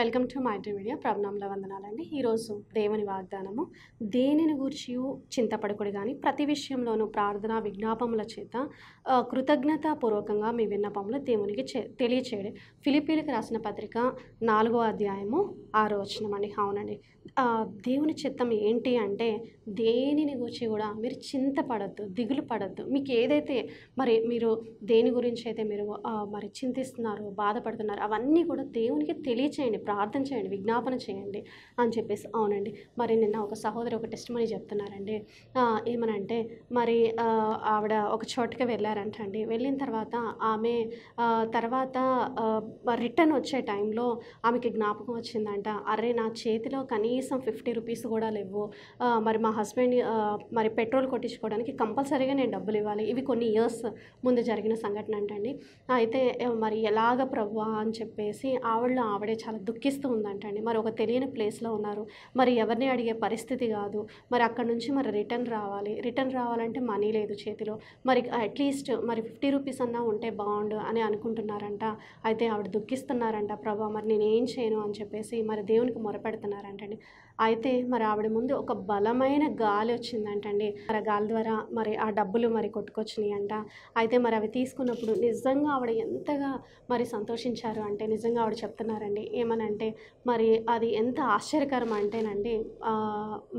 welcome to my T media ప్రభనాంల వందనాలండి ఈరోజు దేవుని వాగ్దానము దేనిని గూర్చి చింతపడకుడు కానీ ప్రతి విషయంలోనూ ప్రార్థన విజ్ఞాపముల చేత కృతజ్ఞతాపూర్వకంగా మీ విన్నపములు దేవునికి చే తెలియచేయడం ఫిలిపీలకు రాసిన పత్రిక నాలుగో అధ్యాయము ఆరో వచ్చిన అండి అవునండి దేవుని చిత్తం ఏంటి అంటే దేనిని గురించి కూడా మీరు చింతపడద్దు దిగులు పడద్దు మీకు ఏదైతే మరి మీరు దేని గురించి అయితే మీరు మరి చింతిస్తున్నారో బాధపడుతున్నారో అవన్నీ కూడా దేవునికి తెలియచేయండి ప్రార్థన చేయండి విజ్ఞాపన చేయండి అని చెప్పేసి అవునండి మరి నిన్న ఒక సహోదరి ఒక టెస్ట్ మనీ చెప్తున్నారండి ఏమనంటే మరి ఆవిడ ఒక చోటుకి వెళ్ళారంట అండి వెళ్ళిన తర్వాత ఆమె తర్వాత రిటర్న్ వచ్చే టైంలో ఆమెకి జ్ఞాపకం వచ్చిందంట అరే నా చేతిలో కనీసం ఫిఫ్టీ రూపీస్ కూడా లేవు మరి మా హస్బెండ్ మరి పెట్రోల్ కొట్టించుకోవడానికి కంపల్సరీగా నేను డబ్బులు ఇవ్వాలి ఇవి కొన్ని ఇయర్స్ ముందు జరిగిన సంఘటన అంటండి అయితే మరి ఎలాగ ప్రభు అని చెప్పేసి ఆవిడలో ఆవిడే చాలా దుఃఖ ఉరికిస్తూ ఉందంటండి మరి ఒక తెలియని ప్లేస్లో ఉన్నారు మరి ఎవరిని అడిగే పరిస్థితి కాదు మరి అక్కడ నుంచి మరి రిటర్న్ రావాలి రిటర్న్ రావాలంటే మనీ లేదు చేతిలో మరి అట్లీస్ట్ మరి ఫిఫ్టీ రూపీస్ అన్నా ఉంటే బాగుండు అని అనుకుంటున్నారంట అయితే ఆవిడ దుఃఖిస్తున్నారంట ప్రభా మరి నేనేం చేయను అని చెప్పేసి మరి దేవునికి మొరపెడుతున్నారంటండి అయితే మరి ఆవిడ ముందు ఒక బలమైన గాలి వచ్చిందంటండి మరి గాలి ద్వారా మరి ఆ డబ్బులు మరి కొట్టుకొచ్చినాయి అంట అయితే మరి అవి తీసుకున్నప్పుడు నిజంగా ఆవిడ ఎంతగా మరి సంతోషించారు అంటే నిజంగా ఆవిడ చెప్తున్నారండి ఏమనంటే మరి అది ఎంత ఆశ్చర్యకరం అంటేనండి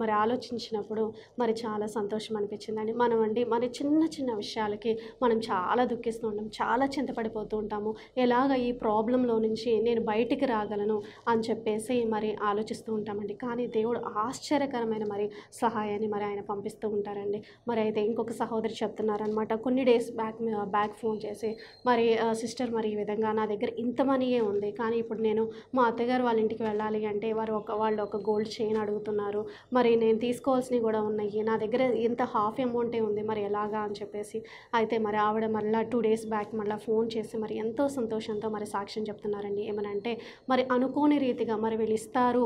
మరి ఆలోచించినప్పుడు మరి చాలా సంతోషం అనిపించిందండి మనం అండి మరి చిన్న చిన్న విషయాలకి మనం చాలా దుఃఖిస్తూ ఉంటాం చాలా చింతపడిపోతూ ఉంటాము ఎలాగ ఈ ప్రాబ్లంలో నుంచి నేను బయటికి రాగలను అని చెప్పేసి మరి ఆలోచిస్తూ ఉంటామండి కానీ దేవుడు ఆశ్చర్యకరమైన మరి సహాయాన్ని మరి ఆయన పంపిస్తూ ఉంటారండి మరి అయితే ఇంకొక సహోదరి చెప్తున్నారనమాట కొన్ని డేస్ బ్యాక్ బ్యాక్ ఫోన్ చేసి మరి సిస్టర్ మరి ఈ విధంగా నా దగ్గర ఇంత మనీయే ఉంది కానీ ఇప్పుడు నేను మా అత్తగారు వాళ్ళ ఇంటికి వెళ్ళాలి అంటే వారు ఒక వాళ్ళు ఒక గోల్డ్ చైన్ అడుగుతున్నారు మరి నేను తీసుకోవాల్సినవి కూడా ఉన్నాయి నా దగ్గర ఇంత హాఫ్ అమౌంటే ఉంది మరి ఎలాగా అని చెప్పేసి అయితే మరి ఆవిడ మళ్ళీ టూ డేస్ బ్యాక్ మళ్ళీ ఫోన్ చేసి మరి ఎంతో సంతోషంతో మరి సాక్ష్యం చెప్తున్నారండి ఏమనంటే మరి అనుకోని రీతిగా మరి వీళ్ళు ఇస్తారు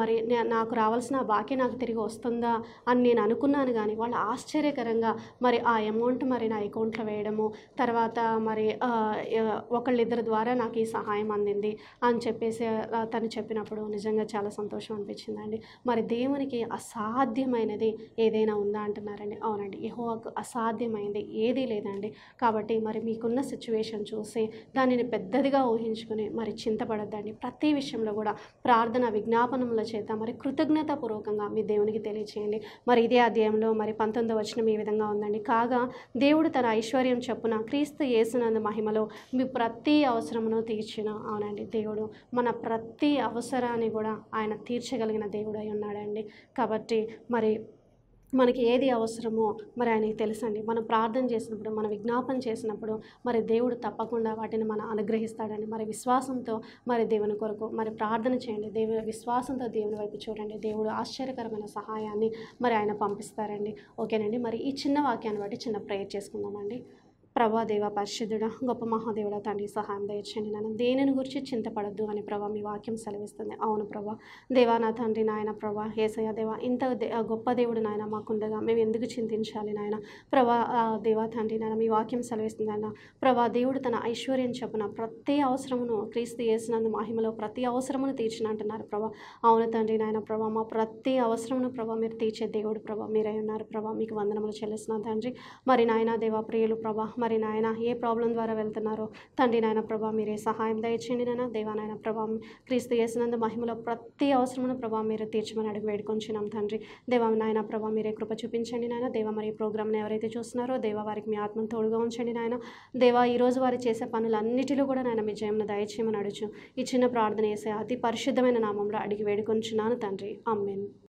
మరి నా నాకు రావాల్సిన బాకీ నాకు తిరిగి వస్తుందా అని నేను అనుకున్నాను కానీ వాళ్ళు ఆశ్చర్యకరంగా మరి ఆ అమౌంట్ మరి నా అకౌంట్లో వేయడము తర్వాత మరి ఒకళ్ళిద్దరి ద్వారా నాకు ఈ సహాయం అందింది అని చెప్పేసి తను చెప్పినప్పుడు నిజంగా చాలా సంతోషం అనిపించిందండి మరి దేవునికి అసాధ్యమైనది ఏదైనా ఉందా అంటున్నారండి అవునండి యహోవాకు అసాధ్యమైంది ఏదీ లేదండి కాబట్టి మరి మీకున్న సిచ్యువేషన్ చూసి దానిని పెద్దదిగా ఊహించుకుని మరి చింతపడద్దండి ప్రతి విషయంలో కూడా ప్రార్థన విజ్ఞాపనముల చేత మరి కృతజ్ఞతాపూర్వకంగా మీ దేవునికి తెలియచేయండి మరి ఇదే అధ్యాయంలో మరి పంతొమ్మిదో వచనం ఈ విధంగా ఉందండి కాగా దేవుడు తన ఐశ్వర్యం చెప్పున క్రీస్తు యేసునందు మహిమలో మీ ప్రతి అవసరమును తీర్చిన అవునండి దేవుడు మన ప్రతి అవసరాన్ని కూడా ఆయన తీర్చగలిగిన దేవుడై ఉన్నాడండి కాబట్టి మరి మనకి ఏది అవసరమో మరి ఆయనకి తెలుసండి మనం ప్రార్థన చేసినప్పుడు మనం విజ్ఞాపన చేసినప్పుడు మరి దేవుడు తప్పకుండా వాటిని మనం అనుగ్రహిస్తాడండి మరి విశ్వాసంతో మరి దేవుని కొరకు మరి ప్రార్థన చేయండి దేవుని విశ్వాసంతో దేవుని వైపు చూడండి దేవుడు ఆశ్చర్యకరమైన సహాయాన్ని మరి ఆయన పంపిస్తారండి ఓకేనండి మరి ఈ చిన్న వాక్యాన్ని బట్టి చిన్న ప్రేయర్ చేసుకుందామండి ప్రభా దేవ పరిశుద్ధుడు గొప్ప మహాదేవుడ తండ్రి సహాయం దయచండి నన్ను దేనిని గురించి చింతపడద్దు అని ప్రభా మీ వాక్యం సెలవిస్తుంది అవును ప్రభా దేవా నా తండ్రి నాయన ప్రభా ఏసయ్య దేవ ఇంత గొప్ప దేవుడు నాయన మాకుండగా మేము ఎందుకు చింతించాలి నాయన ప్రభా దేవా తండ్రి నాయన మీ వాక్యం సెలవిస్తుంది నాయన ప్రభా దేవుడు తన ఐశ్వర్యం చెప్పున ప్రతి అవసరమును క్రీస్తు చేసినందు మహిమలో ప్రతి అవసరమును తీర్చిన అంటున్నారు ప్రభా అవును తండ్రి నాయన ప్రభా మా ప్రతి అవసరమును ప్రభా మీరు తీర్చే దేవుడు ప్రభా మీరై ఉన్నారు ప్రభా మీకు వందనములు చెల్లిస్తున్నాను తండ్రి మరి నాయన దేవా ప్రియులు ప్రభా మరి నాయన ఏ ప్రాబ్లం ద్వారా వెళ్తున్నారో తండ్రి నాయన ప్రభా మీరే సహాయం దయచేయండి నాయన దేవానాయన ప్రభా క్రీస్తు చేసినందు మహిమలో ప్రతి అవసరమైన ప్రభా మీరు తీర్చమని అడిగి వేడుకొంచినాం తండ్రి దేవా నాయన ప్రభా మీరే కృప చూపించండి నాయన దేవ మరి ప్రోగ్రామ్ని ఎవరైతే చూస్తున్నారో దేవ వారికి మీ ఆత్మను తోడుగా ఉంచండి నాయన దేవా ఈరోజు వారు చేసే పనులన్నిటిలో కూడా నాయన మీ జయమును దయచేయమని అడుచు ఈ చిన్న ప్రార్థన చేసే అతి పరిశుద్ధమైన నామంలో అడిగి వేడుకొంచున్నాను తండ్రి అమ్మేన్